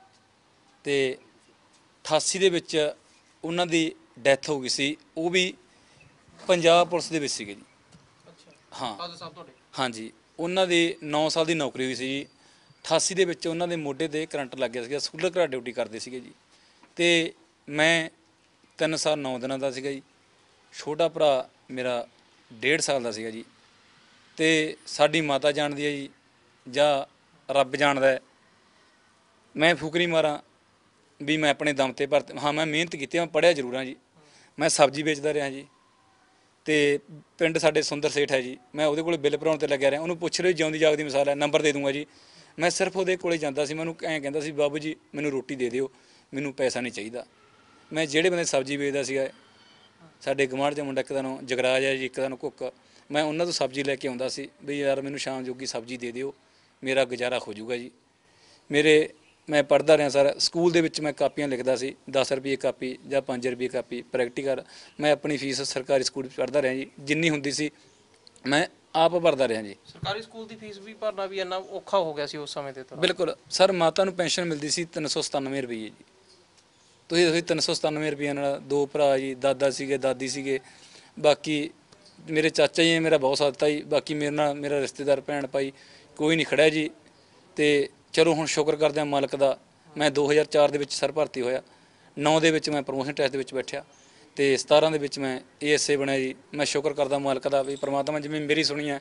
ਤੇ 88 ਦੇ ਵਿੱਚ ਉਹਨਾਂ ਦੀ ਡੈਥ ਹੋ ਗਈ ਸੀ ਉਹ ਵੀ ਪੰਜਾਬ ਪੁਲਿਸ ਦੇ ਵਿੱਚ ਸੀਗੇ ਜੀ ਹਾਂ ਤੁਹਾਡੇ ਹਾਂਜੀ ਉਹਨਾਂ ਦੀ 9 ਸਾਲ ਦੀ ਨੌਕਰੀ ਹੋਈ ਸੀ ਜੀ 88 ਦੇ ਵਿੱਚ ਉਹਨਾਂ ਦੇ ਮੋਢੇ ਤੇ ਕਰੰਟ ਲੱਗ ਗਿਆ ਸੀਗਾ ਸਕੂਲਰ ਘਰ ਡਿਊਟੀ ਕਰਦੇ ਸੀਗੇ ਜੀ ਤੇ ਮੈਂ 3 ਸਾਲ 9 ਦਿਨਾਂ ਦਾ ਸੀਗਾ ਜੀ ਛੋਟਾ ਭਰਾ ਮੇਰਾ 1.5 ਸਾਲ ਦਾ ਸੀਗਾ ਜੀ ਤੇ ਸਾਡੀ ਮਾਤਾ ਜਾਣਦੀ ਹੈ ਜੀ ਜਾਂ ਰੱਬ ਜਾਣਦਾ ਹੈ ਮੈਂ ਫੁਕਰੀ ਮਾਰਾਂ ਵੀ ਮੈਂ ਆਪਣੇ ਦਮ ਤੇ ਭਰਤ ਹਾਂ ਮੈਂ ਮਿਹਨਤ ਕੀਤੀ ਮੈਂ ਪੜਿਆ ਜ਼ਰੂਰ ਹਾਂ ਜੀ ਮੈਂ ਸਬਜ਼ੀ ਵੇਚਦਾ ਰਿਹਾ ਜੀ ਤੇ ਪਿੰਡ ਸਾਡੇ ਸੁੰਦਰ ਸੇਠ ਹੈ ਜੀ ਮੈਂ ਉਹਦੇ ਕੋਲੇ ਬਿੱਲ ਭਰਾਉਣ ਤੇ ਲੱਗਿਆ ਰਿਹਾ ਉਹਨੂੰ ਪੁੱਛ ਰਿਹਾ ਜਿਉਂਦੀ ਜਾਗਦੀ ਮਿਸਾਲ ਹੈ ਨੰਬਰ ਦੇ ਦੂੰਗਾ ਜੀ ਮੈਂ ਸਿਰਫ ਉਹਦੇ ਕੋਲੇ ਜਾਂਦਾ ਸੀ ਮੈਨੂੰ ਐਂ ਕਹਿੰਦਾ ਸੀ ਬਾਬੂ ਜੀ ਮੈਨੂੰ ਰੋਟੀ ਦੇ ਦਿਓ ਮੈਨੂੰ ਪੈਸਾ ਨਹੀਂ ਚਾਹੀਦਾ ਮੈਂ ਜਿਹੜੇ ਬੰਦੇ ਸਬਜ਼ੀ ਵੇਚਦਾ ਸੀਗਾ ਸਾਡੇ ਗਮਾਰ ਦੇ ਮੁੰਡਾ ਇੱਕ ਦਾ ਨੂੰ ਜਗਰਾਜ ਹੈ ਜੀ ਇੱਕ ਦਾ ਨੂੰ ਕੁੱਕ ਮੈਂ ਉਹਨਾਂ ਤੋਂ ਸਬਜ਼ੀ ਲੈ ਕੇ ਆਉਂਦਾ ਸੀ ਵੀ ਯਾਰ ਮੈਨੂੰ ਸ਼ਾਮ ਜੋਗੀ ਸਬਜ਼ੀ ਦੇ ਦਿਓ ਮੇਰਾ ਗੁਜ਼ਾਰਾ ਹੋ ਜਾਊਗਾ ਜੀ ਮੇਰੇ ਮੈਂ ਪੜਦਾ ਰਿਹਾ ਸਰ ਸਕੂਲ ਦੇ ਵਿੱਚ ਮੈਂ ਕਾਪੀਆਂ ਲਿਖਦਾ ਸੀ 10 ਰੁਪਏ ਕਾਪੀ ਜਾਂ 5 ਰੁਪਏ ਕਾਪੀ ਪ੍ਰੈਕਟੀਕਲ ਮੈਂ ਆਪਣੀ ਫੀਸ ਸਰਕਾਰੀ ਸਕੂਲ ਵਿੱਚ ਪੜਦਾ ਰਿਹਾ ਜੀ ਜਿੰਨੀ ਹੁੰਦੀ ਸੀ ਮੈਂ ਆਪ ਭਰਦਾ ਰਿਹਾ ਜੀ ਸਰਕਾਰੀ ਸਕੂਲ ਦੀ ਫੀਸ ਵੀ ਭਰਨਾ ਵੀ ਇੰਨਾ ਔਖਾ ਹੋ ਗਿਆ ਸੀ ਉਸ ਸਮੇਂ ਤੇ ਤਾਂ ਬਿਲਕੁਲ ਸਰ ਮਾਤਾ ਨੂੰ ਪੈਨਸ਼ਨ ਮਿਲਦੀ ਸੀ 397 ਰੁਪਏ ਜੀ ਤੁਸੀਂ ਦੱਸੋ 397 ਰੁਪਏ ਨਾਲ ਦੋ ਭਰਾ ਜੀ ਦਾਦਾ ਸੀਗੇ ਦਾਦੀ ਸੀਗੇ ਬਾਕੀ ਮੇਰੇ ਚਾਚਾ ਜੀ ਨੇ ਮੇਰਾ ਬਹੁਤ ਸਾਥ ਦਿੱਤਾ ਜੀ ਬਾਕੀ ਮੇਰੇ ਨਾਲ ਮੇਰਾ ਰਿਸ਼ਤੇਦਾਰ ਭੈਣ ਭਾਈ ਕੋਈ ਨਹੀਂ ਖੜਿਆ ਜੀ ਤੇ ਚਲੋ ਹੁਣ ਸ਼ੁਕਰ ਕਰਦੇ ਆ ਮਾਲਕ ਦਾ ਮੈਂ 2004 ਦੇ ਵਿੱਚ ਸਰ ਭਰਤੀ ਹੋਇਆ 9 ਦੇ ਵਿੱਚ ਮੈਂ ਪ੍ਰੋਮੋਸ਼ਨ ਟੈਸਟ ਦੇ ਵਿੱਚ ਬੈਠਿਆ ਤੇ 17 ਦੇ ਵਿੱਚ ਮੈਂ ਏਐਸਏ ਬਣਿਆ ਜੀ ਮੈਂ ਸ਼ੁਕਰ ਕਰਦਾ ਮਾਲਕ ਦਾ ਵੀ ਪ੍ਰਮਾਤਮਾ ਜਿਵੇਂ ਮੇਰੀ ਸੁਣੀ ਹੈ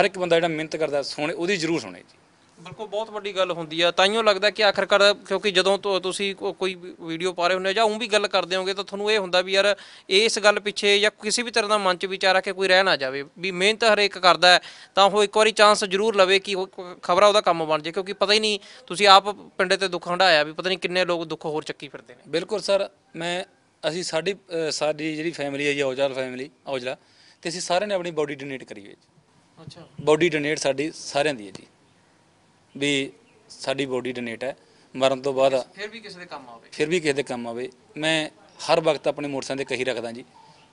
ਹਰ ਇੱਕ ਬੰਦਾ ਜਿਹੜਾ ਮਿਹਨਤ ਕਰਦਾ ਸੁਣੇ ਉਹਦੀ ਜ਼ਰੂਰ ਸੁਣੇ ਜੀ ਬਿਲਕੁਲ ਬਹੁਤ ਵੱਡੀ ਗੱਲ ਹੁੰਦੀ ਆ ਤਾਈਓ ਲੱਗਦਾ ਕਿ ਆਖਰਕਾਰ ਕਿਉਂਕਿ ਜਦੋਂ ਤੁਸੀਂ ਕੋਈ ਵੀਡੀਓ ਪਾ ਰਹੇ ਹੁੰਦੇ ਜਾਂ ਉਹ ਵੀ ਗੱਲ ਕਰਦੇ ਹੋਗੇ ਤਾਂ ਤੁਹਾਨੂੰ ਇਹ ਹੁੰਦਾ ਵੀ ਯਾਰ ਇਸ ਗੱਲ ਪਿੱਛੇ ਜਾਂ ਕਿਸੇ ਵੀ ਤਰ੍ਹਾਂ ਦਾ ਮਨ 'ਚ ਵਿਚਾਰ ਆ ਕਿ ਕੋਈ ਰਹਿ ਨਾ ਜਾਵੇ ਵੀ ਮਿਹਨਤ ਹਰੇਕ ਕਰਦਾ ਹੈ ਤਾਂ ਉਹ ਇੱਕ ਵਾਰੀ ਚਾਂਸ ਜ਼ਰੂਰ ਲਵੇ ਕਿ ਖਬਰਾ ਉਹਦਾ ਕੰਮ ਬਣ ਜਾਏ ਕਿਉਂਕਿ ਪਤਾ ਹੀ ਨਹੀਂ ਤੁਸੀਂ ਆਪ ਪਿੰਡੇ ਤੇ ਦੁੱਖ ਹੰਢਾਇਆ ਵੀ ਪਤਾ ਨਹੀਂ ਕਿੰਨੇ ਲੋਕ ਦੁੱਖ ਹੋਰ ਚੱਕੀ ਫਿਰਦੇ ਨੇ ਬਿਲਕੁਲ ਸਰ ਮੈਂ ਅਸੀਂ ਸਾਡੀ ਸਾਡੀ ਜਿਹੜੀ ਫੈਮਿਲੀ ਹੈ ਜੀ ਔਜਲ ਫੈਮਿਲੀ ਔਜਲਾ ਤੇ ਅਸੀਂ ਸਾਰਿਆਂ ਨੇ ਆਪਣੀ ਬਾਡੀ ਡੋਨੇਟ ਕਰੀ ਹੋਈ ਹੈ ਅੱਛਾ ਬਾਡੀ ਡੋਨੇਟ ਸਾਡੀ ਸਾਰਿਆਂ ਦੀ ਹੈ ਜੀ ਵੀ ਸਾਡੀ ਬੋਡੀ ਡੋਨੇਟ ਹੈ ਮਰਨ ਤੋਂ ਬਾਅਦ ਫਿਰ ਵੀ ਕਿਸੇ ਦੇ ਕੰਮ ਆਵੇ ਫਿਰ ਵੀ ਕਿਸੇ ਦੇ ਕੰਮ ਆਵੇ ਮੈਂ ਹਰ ਵਕਤ ਆਪਣੇ ਮੋਟਰਸਾਈਕਲ ਤੇ ਕਹੀ ਰੱਖਦਾ ਜੀ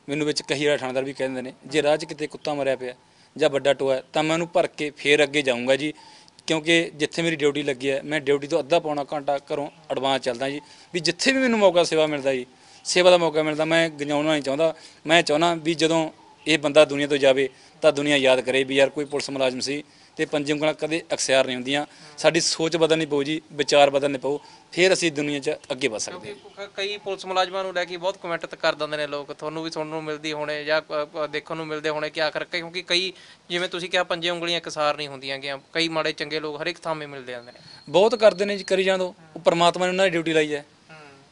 ਮੈਨੂੰ ਵਿੱਚ ਕਹੀ ਵਾਲਾ ਥਾਣੇਦਾਰ ਵੀ ਕਹਿੰਦੇ ਨੇ ਜੇ ਰਾਹ 'ਚ ਕਿਤੇ ਕੁੱਤਾ ਮਰਿਆ ਪਿਆ ਜਾਂ ਵੱਡਾ ਟੋਆ ਤਾਂ ਮੈਂ ਉਹਨੂੰ ਭਰ ਕੇ ਫੇਰ ਅੱਗੇ ਜਾਊਂਗਾ ਜੀ ਕਿਉਂਕਿ ਜਿੱਥੇ ਮੇਰੀ ਡਿਊਟੀ ਲੱਗੀ ਹੈ ਮੈਂ ਡਿਊਟੀ ਤੋਂ ਅੱਧਾ ਪੌਣਾ ਘੰਟਾ ਘਰੋਂ ਐਡਵਾਂਸ ਚੱਲਦਾ ਜੀ ਵੀ ਜਿੱਥੇ ਵੀ ਮੈਨੂੰ ਮੌਕਾ ਸੇਵਾ ਮਿਲਦਾ ਜੀ ਸੇਵਾ ਦਾ ਮੌਕਾ ਮਿਲਦਾ ਮੈਂ ਗਜਾਉਣਾ ਨਹੀਂ ਚਾਹੁੰਦਾ ਮੈਂ ਚਾਹੁੰਦਾ ਵੀ ਜਦੋਂ ਇਹ ਬੰਦਾ ਦੁਨੀਆ ਤੋਂ ਜਾਵੇ ਤਾਂ ਦੁਨੀਆ ਯਾਦ ਕਰੇ ਵੀ ਯਾਰ ਕੋਈ ਪੁਲਿਸ ਮੁਲਾਜ਼ਮ ਸੀ ਤੇ ਪੰਜੇ ਉਂਗਲਾਂ ਕਦੇ ਅਕਸਿਆਰ ਨਹੀਂ ਹੁੰਦੀਆਂ ਸਾਡੀ ਸੋਚ ਬਦਲਣੀ ਪਊ ਜੀ ਵਿਚਾਰ ਬਦਲਣੇ ਪਊ ਫਿਰ ਅਸੀਂ ਦੁਨੀਆ 'ਚ ਅੱਗੇ ਵਧ ਸਕਦੇ ਹਾਂ ਕਈ ਪੁਲਿਸ ਮੁਲਾਜ਼ਮਾਂ ਨੂੰ ਲੈ ਕੇ ਬਹੁਤ ਕਮੈਂਟ ਕਰ ਦਿੰਦੇ ਨੇ ਲੋਕ ਤੁਹਾਨੂੰ ਵੀ ਸੁਣਨ ਨੂੰ ਮਿਲਦੀ ਹੋਣੇ ਜਾਂ ਦੇਖਣ ਨੂੰ ਮਿਲਦੇ ਹੋਣੇ ਕਿ ਆਖਰ ਕਿਉਂਕਿ ਕਈ ਜਿਵੇਂ ਤੁਸੀਂ ਕਿਹਾ ਪੰਜੇ ਉਂਗਲੀਆਂ ਇਕਸਾਰ ਨਹੀਂ ਹੁੰਦੀਆਂ ਗਿਆ ਕਈ ਮਾੜੇ ਚੰਗੇ ਲੋਕ ਹਰ ਇੱਕ ਥਾਂ 'ਤੇ ਮਿਲਦੇ ਆਂਦੇ ਨੇ ਬਹੁਤ ਕਰਦੇ ਨੇ ਜੀ ਕਰੀ ਜਾਂਦੋ ਉਹ ਪ੍ਰਮਾਤਮਾ ਨੇ ਉਹਨਾਂ ਦੀ ਡਿਊਟੀ ਲਾਈ ਹੈ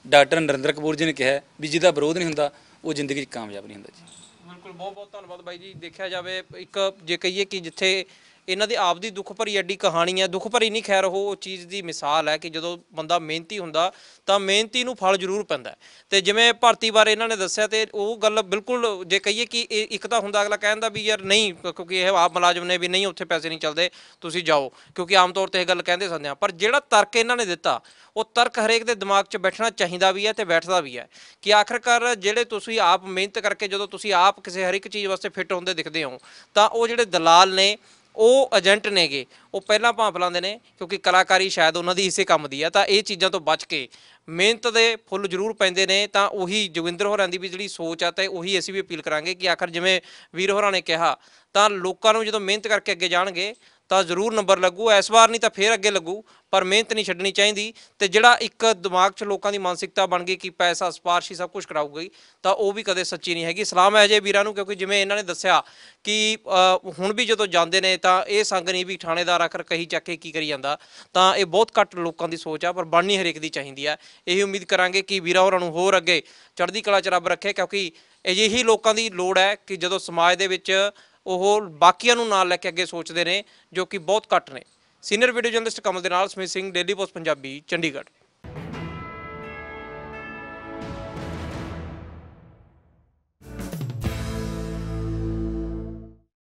ਡਾਕਟਰ ਨਰਿੰਦਰ ਕਪੂਰ ਜੀ ਨੇ ਕਿਹਾ ਵੀ ਜਿਹਦਾ ਵਿਰੋਧ ਨਹੀਂ ਹੁੰਦਾ ਉਹ ਜ਼ਿੰਦਗੀ 'ਚ ਕਾਮਯਾਬ ਨਹੀਂ ਹੁੰਦਾ ਜੀ ਬਿਲਕੁਲ ਬਹੁਤ ਬਹੁਤ ਧੰਨਵਾਦ ਬਾਈ ਜੀ ਦੇਖਿਆ ਜਾਵੇ ਇੱਕ ਜੇ ਕਹੀਏ ਕਿ ਜਿੱਥੇ ਇਹਨਾਂ ਦੀ ਆਪਦੀ ਦੁੱਖ ਭਰੀ ਐਡੀ ਕਹਾਣੀ ਹੈ ਦੁੱਖ ਭਰੀ ਨਹੀਂ ਖੈਰ ਉਹ ਚੀਜ਼ ਦੀ ਮਿਸਾਲ ਹੈ ਕਿ ਜਦੋਂ ਬੰਦਾ ਮਿਹਨਤੀ ਹੁੰਦਾ ਤਾਂ ਮਿਹਨਤੀ ਨੂੰ ਫਲ ਜ਼ਰੂਰ ਪੈਂਦਾ ਤੇ ਜਿਵੇਂ ਭਰਤੀ ਬਾਰੇ ਇਹਨਾਂ ਨੇ ਦੱਸਿਆ ਤੇ ਉਹ ਗੱਲ ਬਿਲਕੁਲ ਜੇ ਕਹੀਏ ਕਿ ਇੱਕ ਤਾਂ ਹੁੰਦਾ ਅਗਲਾ ਕਹਿੰਦਾ ਵੀ ਯਾਰ ਨਹੀਂ ਕਿਉਂਕਿ ਇਹ ਆਪ ਮੁਲਾਜ਼ਮ ਨੇ ਵੀ ਨਹੀਂ ਉੱਥੇ ਪੈਸੇ ਨਹੀਂ ਚੱਲਦੇ ਤੁਸੀਂ ਜਾਓ ਕਿਉਂਕਿ ਆਮ ਤੌਰ ਤੇ ਇਹ ਗੱਲ ਕਹਿੰਦੇ ਸੰਦੇ ਆ ਪਰ ਜਿਹੜਾ ਤਰਕ ਇਹਨਾਂ ਨੇ ਦਿੱਤਾ ਉਹ ਤਰਕ ਹਰੇਕ ਦੇ ਦਿਮਾਗ 'ਚ ਬੈਠਣਾ ਚਾਹੀਦਾ ਵੀ ਹੈ ਤੇ ਬੈਠਦਾ ਵੀ ਹੈ ਕਿ ਆਖਰਕਾਰ ਜਿਹੜੇ ਤੁਸੀਂ ਆਪ ਮਿਹਨਤ ਕਰਕੇ ਜਦੋਂ ਤੁਸੀਂ ਆਪ ਕਿਸੇ ਹਰ ਇੱਕ ਚੀਜ਼ ਵਾਸਤੇ ਫਿੱਟ ਹੁੰਦੇ ਦਿਖਦੇ ਹੋ ਤਾਂ ਉਹ ਜਿਹੜੇ ਦਲਾਲ ਨੇ ਉਹ ਏਜੰਟ ਨੇਗੇ ਉਹ ਪਹਿਲਾਂ ਭਾਂਪ ਲਾਉਂਦੇ ਨੇ ਕਿਉਂਕਿ ਕਲਾਕਾਰੀ ਸ਼ਾਇਦ ਉਹਨਾਂ ਦੀ ਇਸੇ ਕੰਮ ਦੀ ਆ ਤਾਂ ਇਹ ਚੀਜ਼ਾਂ ਤੋਂ ਬਚ ਕੇ ਮਿਹਨਤ ਦੇ ਫੁੱਲ ਜ਼ਰੂਰ ਪੈਂਦੇ ਨੇ ਤਾਂ ਉਹੀ ਜੋਗਿੰਦਰ ਹੋਰਾਂ ਦੀ ਵੀ ਜਿਹੜੀ ਸੋਚ ਆ ਤਾਂ ਉਹੀ ਅਸੀਂ ਵੀ ਅਪੀਲ ਕਰਾਂਗੇ ਕਿ ਆਖਰ ਜਿਵੇਂ ਵੀਰ ਹੋਰਾਂ ਨੇ ਕਿਹਾ ਤਾਂ ਲੋਕਾਂ ਨੂੰ ਜਦੋਂ ਮਿਹਨਤ ਕਰਕੇ ਅੱਗੇ ਜਾਣਗੇ ਤਾਂ ਜ਼ਰੂਰ ਨੰਬਰ ਲੱਗੂ ਇਸ ਵਾਰ ਨਹੀਂ ਤਾਂ ਫੇਰ ਅੱਗੇ ਲੱਗੂ ਪਰ ਮਿਹਨਤ ਨਹੀਂ ਛੱਡਣੀ ਚਾਹੀਦੀ ਤੇ ਜਿਹੜਾ ਇੱਕ ਦਿਮਾਗ 'ਚ ਲੋਕਾਂ ਦੀ ਮਾਨਸਿਕਤਾ ਬਣ ਗਈ ਕਿ ਪੈਸਾ ਸਪਾਰਸ਼ੀ ਸਭ ਕੁਝ ਕਰਾਊਗੀ ਤਾਂ ਉਹ ਵੀ ਕਦੇ ਸੱਚੀ ਨਹੀਂ ਹੈਗੀ ਸਲਾਮ ਹੈ ਜੇ ਵੀਰਾਂ ਨੂੰ ਕਿਉਂਕਿ ਜਿਵੇਂ ਇਹਨਾਂ ਨੇ ਦੱਸਿਆ ਕਿ ਹੁਣ ਵੀ ਜਦੋਂ ਜਾਂਦੇ ਨੇ ਤਾਂ ਇਹ ਸੰਗ ਨਹੀਂ ਵੀ ਥਾਣੇਦਾਰ ਆਖਰ ਕਹੀ ਚੱਕ ਕੇ ਕੀ ਕਰੀ ਜਾਂਦਾ ਤਾਂ ਇਹ ਬਹੁਤ ਘੱਟ ਲੋਕਾਂ ਦੀ ਸੋਚ ਆ ਪਰ ਬਣਨੀ ਹਰੇਕ ਦੀ ਚਾਹੀਦੀ ਆ ਇਹ ਉਮੀਦ ਕਰਾਂਗੇ ਕਿ ਵੀਰਾਂ ਹੋਰਾਂ ਨੂੰ ਹੋਰ ਅੱਗੇ ਚੜ੍ਹਦੀ ਕਲਾ 'ਚ ਰੱਬ ਰੱਖੇ ਕਿਉਂਕਿ ਅਜਿਹੀ ਲੋਕਾਂ ਦੀ ਲੋੜ ਹੈ ਕਿ ਜਦੋਂ ਸਮਾਜ ਦੇ ਵਿੱਚ ਉਹ ਬਾਕੀਆਂ ਨੂੰ ਨਾਲ ਲੈ ਕੇ ਅੱਗੇ ਸੋਚਦੇ ਨੇ ਜੋ ਕਿ ਬਹੁਤ ਘੱਟ ਨੇ ਸੀਨੀਅਰ ਵੀਡੀਓ ਜਰਨਲਿਸਟ ਕਮਲ ਦੇ ਨਾਲ ਸਮੇਤ ਸਿੰਘ ਡੇਲੀ ਪੋਸਟ ਪੰਜਾਬੀ ਚੰਡੀਗੜ੍ਹ